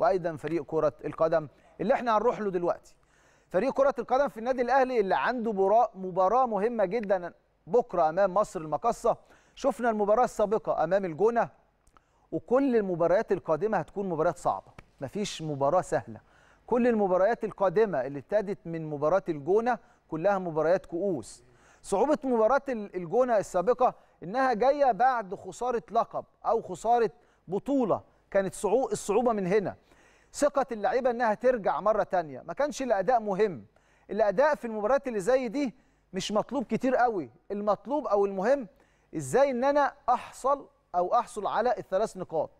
وايضا فريق كره القدم اللي احنا هنروح له دلوقتي فريق كره القدم في النادي الاهلي اللي عنده مباراه مهمه جدا بكره امام مصر المقصه شفنا المباراه السابقه امام الجونه وكل المباريات القادمه هتكون مباريات صعبه مفيش مباراه سهله كل المباريات القادمه اللي ابتدت من مباراه الجونه كلها مباريات كؤوس صعوبه مباراه الجونه السابقه انها جايه بعد خساره لقب او خساره بطوله كانت الصعوبه من هنا ثقه اللعيبه انها ترجع مره تانية ما كانش الاداء مهم الاداء في المباريات اللي زي دي مش مطلوب كتير قوي المطلوب او المهم ازاي ان انا احصل او احصل على الثلاث نقاط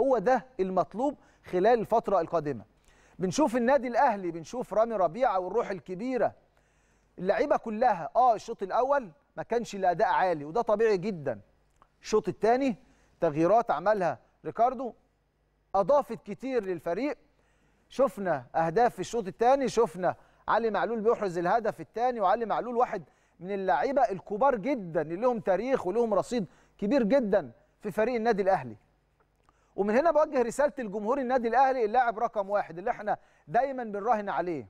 هو ده المطلوب خلال الفتره القادمه بنشوف النادي الاهلي بنشوف رامي ربيعه والروح الكبيره اللعيبه كلها اه الشوط الاول ما كانش الاداء عالي وده طبيعي جدا الشوط الثاني تغييرات عملها ريكاردو اضافت كتير للفريق شفنا اهداف في الشوط الثاني شفنا علي معلول بيحرز الهدف الثاني وعلي معلول واحد من اللعيبه الكبار جدا اللي لهم تاريخ ولهم رصيد كبير جدا في فريق النادي الاهلي ومن هنا بوجه رساله لجمهور النادي الاهلي اللاعب رقم واحد اللي احنا دايما بنراهن عليه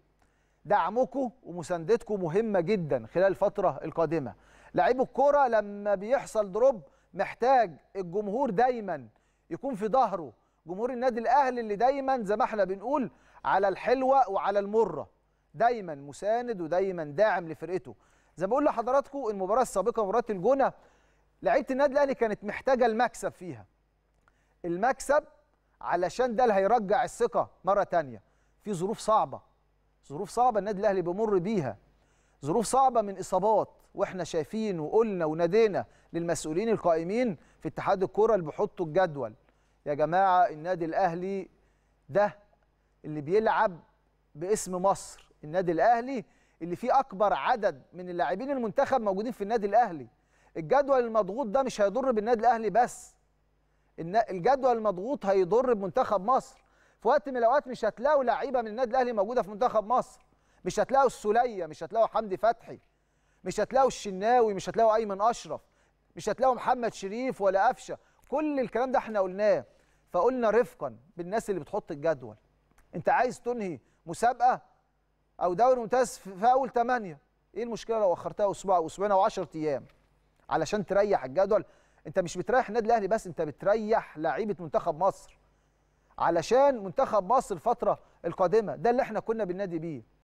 دعمكم ومساندتكم مهمه جدا خلال الفتره القادمه لعيب الكوره لما بيحصل دروب محتاج الجمهور دايما يكون في ظهره جمهور النادي الاهلي اللي دايما زي ما احنا بنقول على الحلوه وعلى المره دايما مساند ودايما داعم لفرقته زي ما بقول لحضراتكم المباراه السابقه مباراه الجونه لعيبه النادي الاهلي كانت محتاجه المكسب فيها المكسب علشان ده اللي هيرجع الثقه مره ثانيه في ظروف صعبه ظروف صعبه النادي الاهلي بيمر بيها ظروف صعبه من اصابات واحنا شايفين وقلنا ونادينا للمسؤولين القائمين في اتحاد الكره اللي بيحطوا الجدول يا جماعه النادي الاهلي ده اللي بيلعب باسم مصر النادي الاهلي اللي فيه اكبر عدد من اللاعبين المنتخب موجودين في النادي الاهلي الجدول المضغوط ده مش هيضر بالنادي الاهلي بس الجدول المضغوط هيضر بمنتخب مصر في وقت من الاوقات مش هتلاقوا لعيبه من النادي الاهلي موجوده في منتخب مصر مش هتلاقوا السوليه مش هتلاقوا حمدي فتحي مش هتلاقوا الشناوي مش هتلاقوا ايمن اشرف مش هتلاقوا محمد شريف ولا قفشه كل الكلام ده احنا قلناه فقلنا رفقا بالناس اللي بتحط الجدول انت عايز تنهي مسابقه او دوري ممتاز في اول ثمانية ايه المشكله لو اخرتها اسبوع او اسبوعين او 10 ايام علشان تريح الجدول انت مش بتريح النادي الاهلي بس انت بتريح لعيبه منتخب مصر علشان منتخب مصر الفتره القادمه ده اللي احنا كنا بالنادي بيه